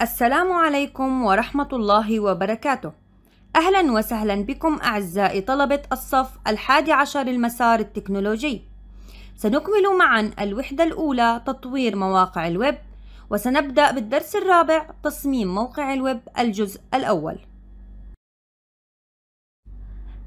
السلام عليكم ورحمة الله وبركاته أهلا وسهلا بكم أعزائي طلبة الصف الحادي عشر المسار التكنولوجي سنكمل معا الوحدة الأولى تطوير مواقع الويب وسنبدأ بالدرس الرابع تصميم موقع الويب الجزء الأول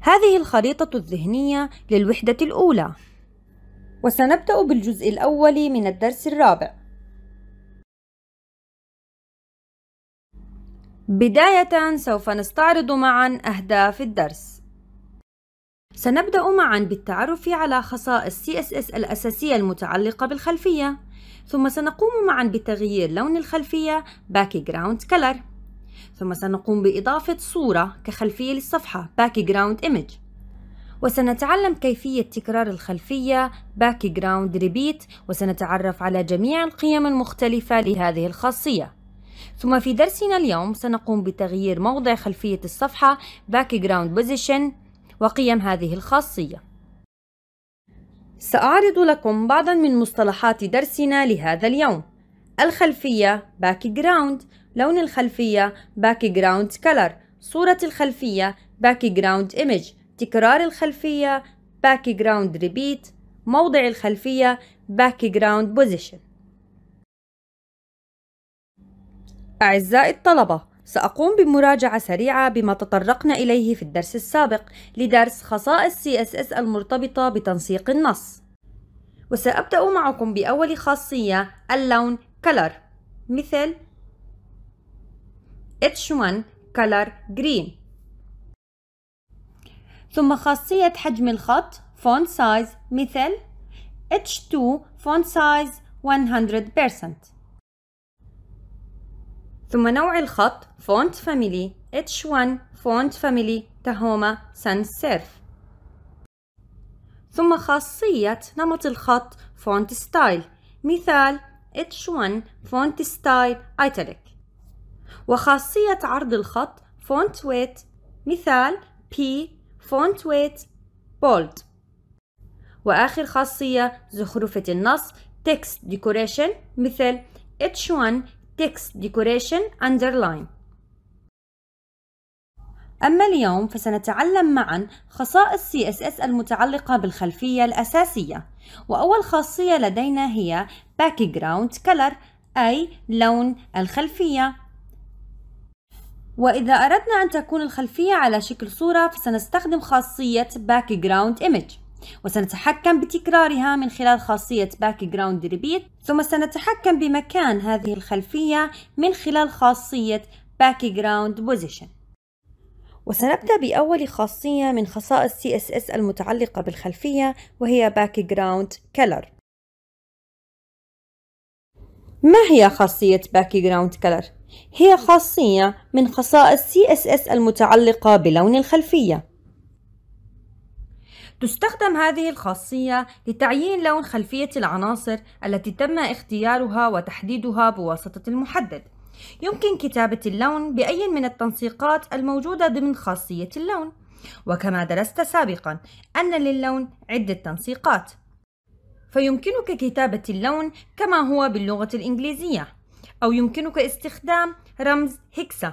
هذه الخريطة الذهنية للوحدة الأولى وسنبدأ بالجزء الأول من الدرس الرابع بداية سوف نستعرض معا أهداف الدرس سنبدأ معا بالتعرف على خصائص CSS الأساسية المتعلقة بالخلفية ثم سنقوم معا بتغيير لون الخلفية Background Color ثم سنقوم بإضافة صورة كخلفية للصفحة Background Image وسنتعلم كيفية تكرار الخلفية Background Repeat وسنتعرف على جميع القيم المختلفة لهذه الخاصية ثم في درسنا اليوم سنقوم بتغيير موضع خلفية الصفحة Background Position وقيم هذه الخاصية سأعرض لكم بعضا من مصطلحات درسنا لهذا اليوم الخلفية Background لون الخلفية Background Color صورة الخلفية Background Image تكرار الخلفية Background Repeat موضع الخلفية Background Position أعزائي الطلبة سأقوم بمراجعة سريعة بما تطرقنا إليه في الدرس السابق لدرس خصائص CSS المرتبطة بتنسيق النص وسأبدأ معكم بأول خاصية اللون color مثل H1 color green ثم خاصية حجم الخط font size مثل H2 font size 100% ثم نوع الخط فونت فاميلي H1 فونت فاميلي Tahoma Sans سيرف ثم خاصية نمط الخط فونت ستايل مثال H1 فونت ستايل italic وخاصية عرض الخط فونت ويت مثال P فونت ويت بولد وآخر خاصية زخرفة النص text decoration مثل H1 text decoration underline أما اليوم فسنتعلم معا خصائص CSS المتعلقة بالخلفية الأساسية وأول خاصية لدينا هي Background Color أي لون الخلفية وإذا أردنا أن تكون الخلفية على شكل صورة فسنستخدم خاصية Background Image وسنتحكم بتكرارها من خلال خاصية background repeat ثم سنتحكم بمكان هذه الخلفية من خلال خاصية background position وسنبدأ بأول خاصية من خصائص CSS المتعلقة بالخلفية وهي background color ما هي خاصية background color؟ هي خاصية من خصائص CSS المتعلقة بلون الخلفية تستخدم هذه الخاصية لتعيين لون خلفية العناصر التي تم اختيارها وتحديدها بواسطة المحدد يمكن كتابة اللون بأي من التنسيقات الموجودة ضمن خاصية اللون وكما درست سابقا أن للون عدة تنسيقات فيمكنك كتابة اللون كما هو باللغة الإنجليزية أو يمكنك استخدام رمز هيكسا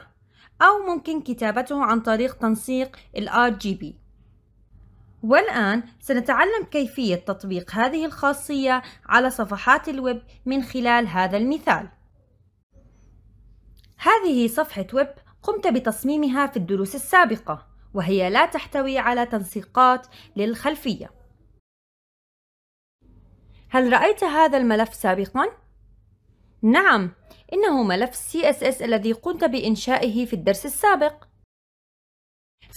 أو ممكن كتابته عن طريق تنسيق الـ RGB والآن سنتعلم كيفية تطبيق هذه الخاصية على صفحات الويب من خلال هذا المثال هذه صفحة ويب قمت بتصميمها في الدروس السابقة وهي لا تحتوي على تنسيقات للخلفية هل رأيت هذا الملف سابقا؟ نعم، إنه ملف CSS الذي قمت بإنشائه في الدرس السابق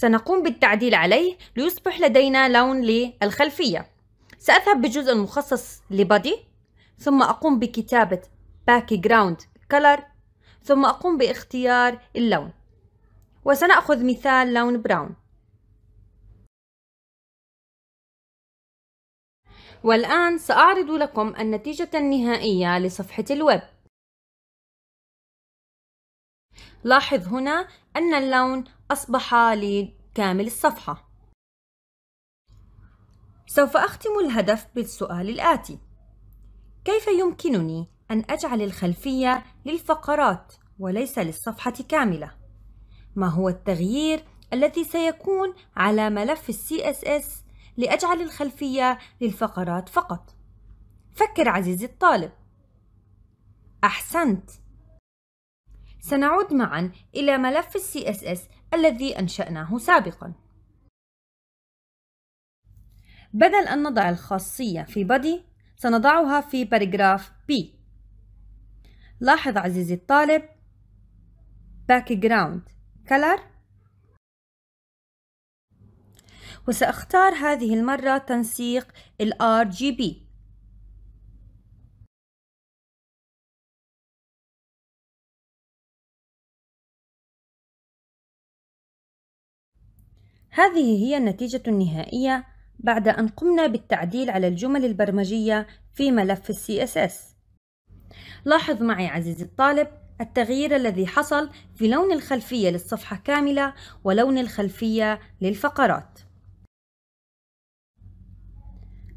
سنقوم بالتعديل عليه ليصبح لدينا لون للخلفية سأذهب بالجزء المخصص لبادي ثم أقوم بكتابة background color ثم أقوم باختيار اللون وسنأخذ مثال لون براون والآن سأعرض لكم النتيجة النهائية لصفحة الويب لاحظ هنا أن اللون أصبح لكامل الصفحة سوف أختم الهدف بالسؤال الآتي كيف يمكنني أن أجعل الخلفية للفقرات وليس للصفحة كاملة؟ ما هو التغيير الذي سيكون على ملف الـ CSS لأجعل الخلفية للفقرات فقط؟ فكر عزيزي الطالب أحسنت سنعود معا إلى ملف الـ CSS الذي أنشأناه سابقاً. بدل أن نضع الخاصية في body سنضعها في paragraph B. لاحظ عزيزي الطالب background color وسأختار هذه المرة تنسيق الـ RGB هذه هي النتيجة النهائية بعد أن قمنا بالتعديل على الجمل البرمجية في ملف الـ CSS لاحظ معي عزيزي الطالب التغيير الذي حصل في لون الخلفية للصفحة كاملة ولون الخلفية للفقرات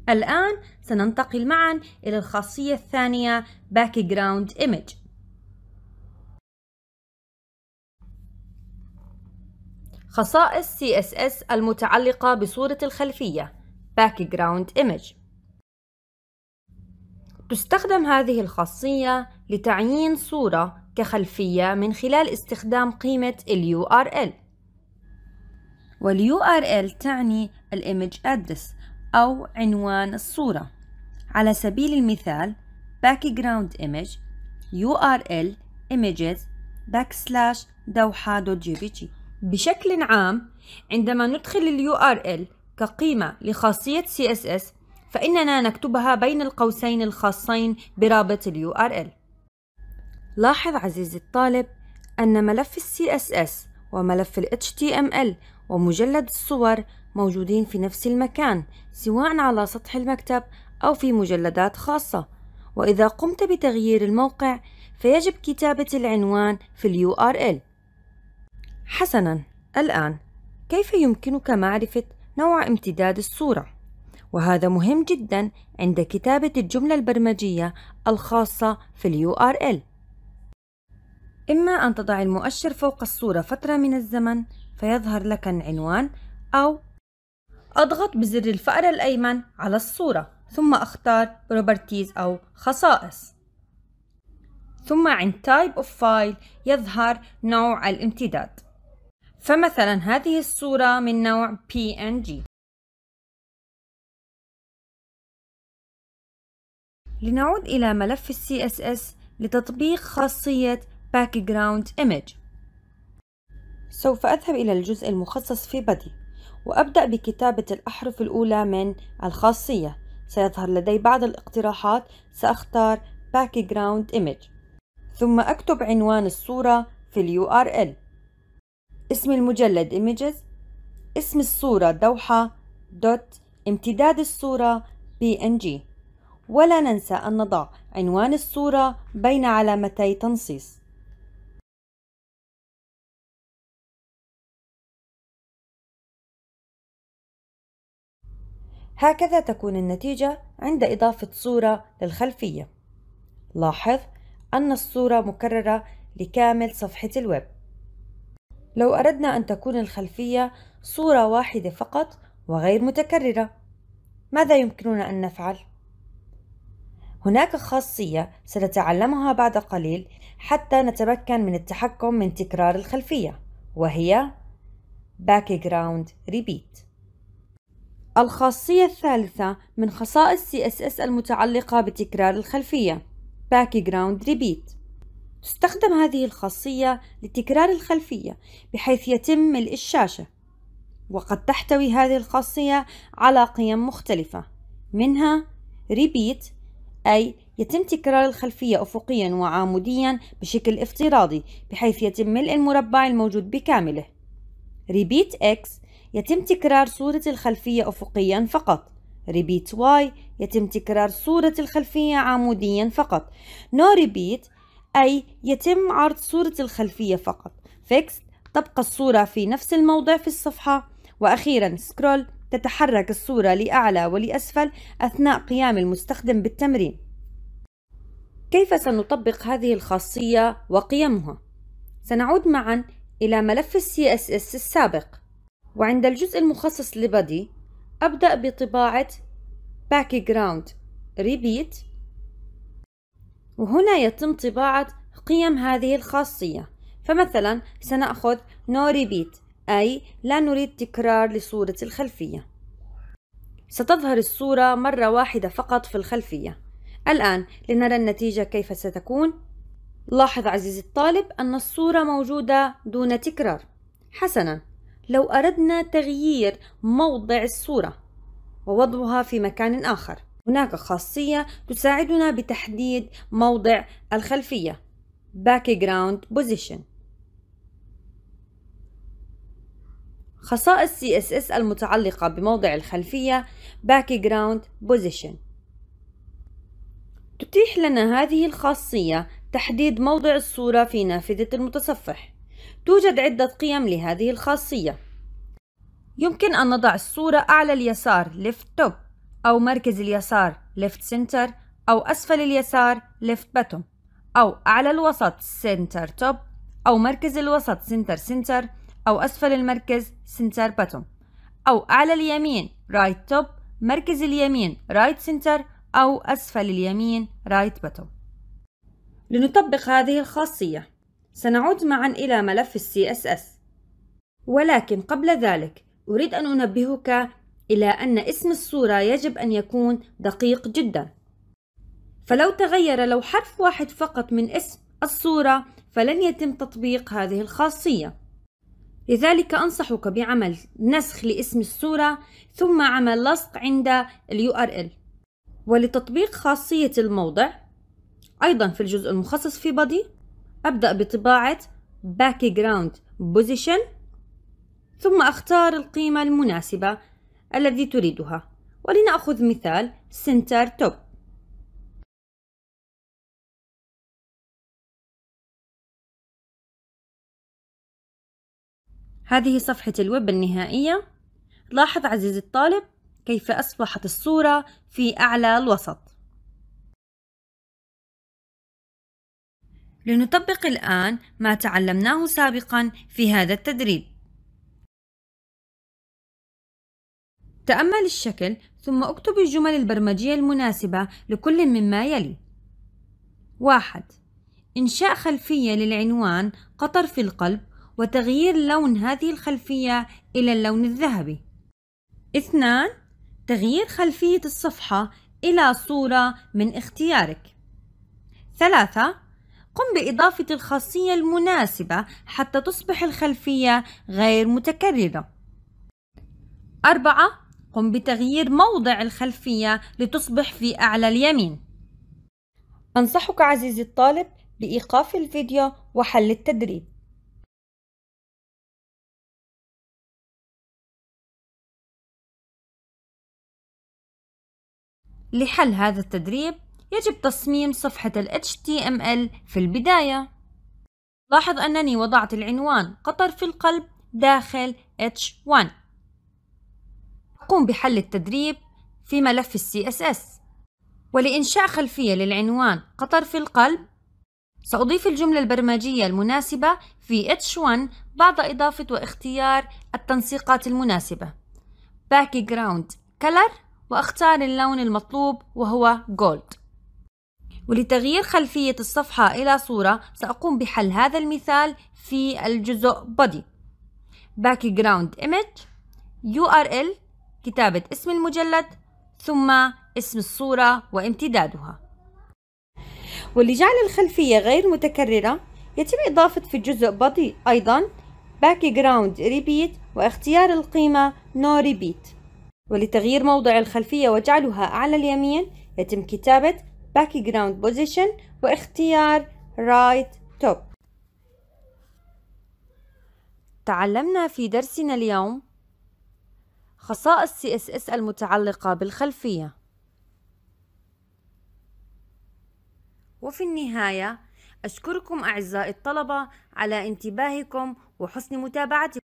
الآن سننتقل معا إلى الخاصية الثانية Background Image خصائص CSS المتعلقة بصورة الخلفية Background Image تستخدم هذه الخاصية لتعيين صورة كخلفية من خلال استخدام قيمة الـ URL والـ URL تعني الـ Image Address أو عنوان الصورة على سبيل المثال background image URL images backslash دوحة دوت جي بي جي بشكل عام عندما ندخل الـ URL كقيمة لخاصية CSS فإننا نكتبها بين القوسين الخاصين برابط ال URL لاحظ عزيزي الطالب أن ملف ال CSS وملف ال HTML ومجلد الصور موجودين في نفس المكان سواء على سطح المكتب أو في مجلدات خاصة وإذا قمت بتغيير الموقع فيجب كتابة العنوان في ال URL حسناً، الآن كيف يمكنك معرفة نوع امتداد الصورة؟ وهذا مهم جدا عند كتابة الجملة البرمجية الخاصة في الـ URL إما أن تضع المؤشر فوق الصورة فترة من الزمن فيظهر لك العنوان أو أضغط بزر الفأر الأيمن على الصورة ثم أختار Properties أو خصائص ثم عند Type of File يظهر نوع الامتداد فمثلا هذه الصورة من نوع PNG لنعود إلى ملف ال CSS لتطبيق خاصية Background Image سوف أذهب إلى الجزء المخصص في Body وأبدأ بكتابة الأحرف الأولى من الخاصية سيظهر لدي بعض الاقتراحات سأختار Background Image ثم أكتب عنوان الصورة في الـ URL اسم المجلد images اسم الصورة دوحة دوت امتداد الصورة png ولا ننسى أن نضع عنوان الصورة بين علامتي تنصيص هكذا تكون النتيجة عند إضافة صورة للخلفية لاحظ أن الصورة مكررة لكامل صفحة الويب لو أردنا أن تكون الخلفية صورة واحدة فقط وغير متكررة ماذا يمكننا أن نفعل؟ هناك خاصية سنتعلمها بعد قليل حتى نتمكن من التحكم من تكرار الخلفية وهي Background Repeat الخاصية الثالثة من خصائص CSS المتعلقة بتكرار الخلفية Background Repeat تستخدم هذه الخاصية لتكرار الخلفية بحيث يتم ملء الشاشة وقد تحتوي هذه الخاصية على قيم مختلفة منها ريبيت أي يتم تكرار الخلفية أفقيا وعاموديا بشكل افتراضي بحيث يتم ملء المربع الموجود بكامله ريبيت X يتم تكرار صورة الخلفية أفقيا فقط ريبيت Y يتم تكرار صورة الخلفية عاموديا فقط نو no ريبيت أي يتم عرض صورة الخلفية فقط فيكس تبقى الصورة في نفس الموضع في الصفحة وأخيرا سكرول تتحرك الصورة لأعلى ولأسفل أثناء قيام المستخدم بالتمرين كيف سنطبق هذه الخاصية وقيمها؟ سنعود معا إلى ملف CSS السابق وعند الجزء المخصص لبدي أبدأ بطباعة Background Repeat وهنا يتم طباعة قيم هذه الخاصية فمثلا سنأخذ no repeat أي لا نريد تكرار لصورة الخلفية ستظهر الصورة مرة واحدة فقط في الخلفية الآن لنرى النتيجة كيف ستكون لاحظ عزيزي الطالب أن الصورة موجودة دون تكرار حسنا لو أردنا تغيير موضع الصورة ووضعها في مكان آخر هناك خاصية تساعدنا بتحديد موضع الخلفية background position خصائص CSS المتعلقة بموضع الخلفية background position تتيح لنا هذه الخاصية تحديد موضع الصورة في نافذة المتصفح توجد عدة قيم لهذه الخاصية يمكن أن نضع الصورة أعلى اليسار left top أو مركز اليسار left center أو أسفل اليسار left bottom أو أعلى الوسط center top أو مركز الوسط center center أو أسفل المركز center bottom أو أعلى اليمين right top مركز اليمين right center أو أسفل اليمين right bottom لنطبق هذه الخاصية سنعود معا إلى ملف CSS ولكن قبل ذلك أريد أن أنبهك إلى أن اسم الصورة يجب أن يكون دقيق جدا فلو تغير لو حرف واحد فقط من اسم الصورة فلن يتم تطبيق هذه الخاصية لذلك أنصحك بعمل نسخ لاسم الصورة ثم عمل لصق عند ال URL ولتطبيق خاصية الموضع أيضا في الجزء المخصص في بادي أبدأ بطباعة Background Position ثم أختار القيمة المناسبة الذي تريدها ولنأخذ مثال سنتر توب هذه صفحة الويب النهائية لاحظ عزيزي الطالب كيف أصبحت الصورة في أعلى الوسط لنطبق الآن ما تعلمناه سابقا في هذا التدريب تأمل الشكل ثم اكتب الجمل البرمجية المناسبة لكل مما يلي واحد إنشاء خلفية للعنوان قطر في القلب وتغيير لون هذه الخلفية إلى اللون الذهبي اثنان تغيير خلفية الصفحة إلى صورة من اختيارك ثلاثة قم بإضافة الخاصية المناسبة حتى تصبح الخلفية غير متكررة أربعة قم بتغيير موضع الخلفية لتصبح في أعلى اليمين أنصحك عزيزي الطالب بإيقاف الفيديو وحل التدريب لحل هذا التدريب يجب تصميم صفحة ال HTML في البداية لاحظ أنني وضعت العنوان قطر في القلب داخل H1 أقوم بحل التدريب في ملف السي اس اس ولإنشاء خلفية للعنوان قطر في القلب سأضيف الجملة البرمجية المناسبة في H1 بعد إضافة واختيار التنسيقات المناسبة Background Color وأختار اللون المطلوب وهو Gold ولتغيير خلفية الصفحة إلى صورة سأقوم بحل هذا المثال في الجزء Body Background Image URL كتابة اسم المجلد ثم اسم الصورة وامتدادها ولجعل الخلفية غير متكررة يتم إضافة في الجزء بطيء أيضا background repeat ريبيت واختيار القيمة no ريبيت ولتغيير موضع الخلفية وجعلها أعلى اليمين يتم كتابة background position واختيار right top تعلمنا في درسنا اليوم خصائص CSS المتعلقة بالخلفية وفي النهاية أشكركم أعزائي الطلبة على انتباهكم وحسن متابعتكم